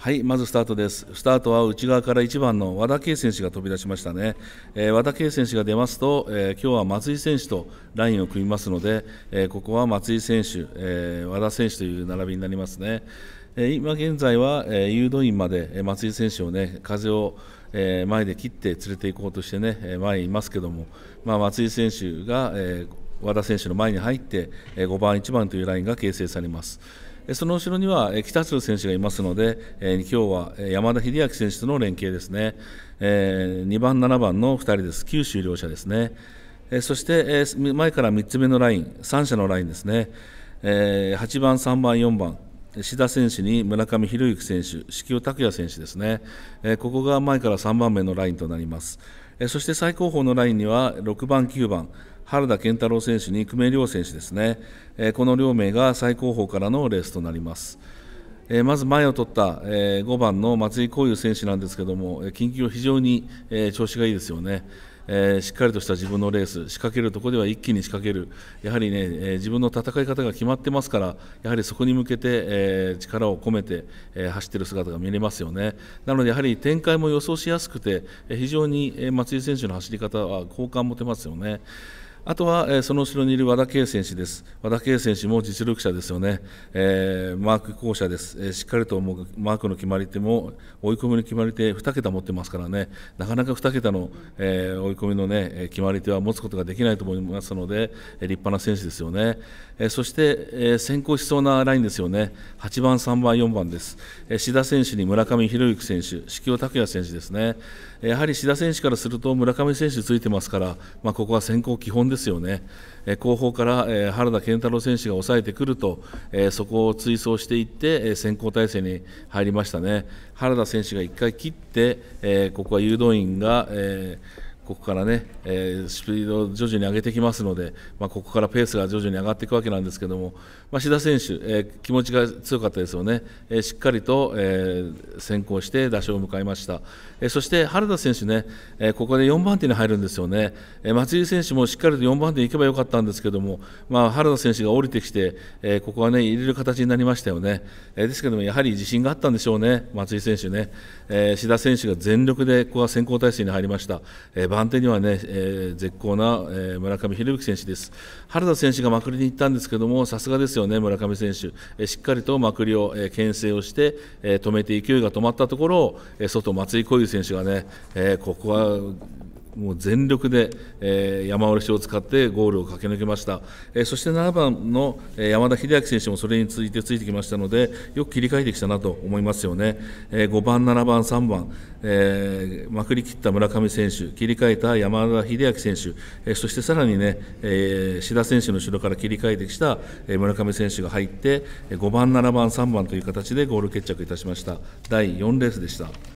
はい、まずスタートです。スタートは内側から1番の和田圭選手が飛び出しましたね。えー、和田圭選手が出ますと、えー、今日は松井選手とラインを組みますので、えー、ここは松井選手、え和田選手という並びになりますね。え今現在は、え誘導員まで松井選手をね、風を、前で切って連れて行こうとしてね、前にいますけども、まあ、松井選手が、和田選手の前に入って、5番、1番というラインが形成されます。その後ろには北鶴選手がいますので、今日は山田秀明選手との連携ですね、2番、7番の2人です、九州両者ですね、そして前から3つ目のライン、3者のラインですね、8番、3番、4番、志田選手に村上宏行選手、四季拓也選手ですね、ここが前から3番目のラインとなります。そして最高峰のラインには6番、9番、原田健太郎選手に久米亮選手ですね、えー、この両名が最高峰からのレースとなります。えー、まず前を取った、えー、5番の松井幸雄選手なんですけども、近畿は非常に、えー、調子がいいですよね。えー、しっかりとした自分のレース仕掛けるところでは一気に仕掛けるやはりね、えー、自分の戦い方が決まってますからやはりそこに向けて、えー、力を込めて、え走ってる姿が見れますよねなのでやはり展開も予想しやすくて非常に松井選手の走り方は好感持てますよね。あとは、えー、その後ろにいる和田圭選手です、和田圭選手も実力者ですよね、えー、マーク後者です、えー、しっかりともマークの決まり手も追い込みの決まり手、2桁持ってますからね、なかなか2桁の、えー、追い込みの、ね、決まり手は持つことができないと思いますので、えー、立派な選手ですよね、えー、そして、えー、先行しそうなラインですよね、8番、3番、4番です、えー、志田選手に村上宏之選手、四季拓也選手ですね、やはり志田選手からすると村上選手ついてますから、まあ、ここは先行基本ですですよね。え後方からえ原田健太郎選手が抑えてくると、えそこを追走していって、え先行体制に入りましたね、原田選手が1回切って、えここは誘導員が、えーここからね、えー、スピードを徐々に上げてきますので、まあ、ここからペースが徐々に上がっていくわけなんですけども、まあ、志田選手、えー、気持ちが強かったですよね、えー、しっかりと、え先行して打賞を迎えました、えそして原田選手ね、えここで4番手に入るんですよね、え松井選手もしっかりと4番手に行けばよかったんですけども、まあ、原田選手が降りてきて、えここはね入れる形になりましたよね、えですけどもやはり自信があったんでしょうね松井選手ね、え志田選手が全力でここは先行体制に入りました、えー判定にはね、えー、絶好な、えー、村上博之選手です。原田選手がまくりに行ったんですけども、さすがですよね、村上選手、えー、しっかりとまくりを、えー、牽制をして、えー、止めて勢いが止まったところを、えー、外、松井小遊選手がね、えー、ここはもう全力で、えー、山折しを使ってゴールを駆け抜けました、えー、そして7番の山田秀明選手もそれについてついてきましたので、よく切り替えてきたなと思いますよね、えー、5番、7番、3番、えー、まくりきった村上選手、切り替えた山田秀明選手、えー、そしてさらにね、えー、志田選手の後ろから切り替えてきた村上選手が入って、5番、7番、3番という形でゴール決着いたしました、第4レースでした。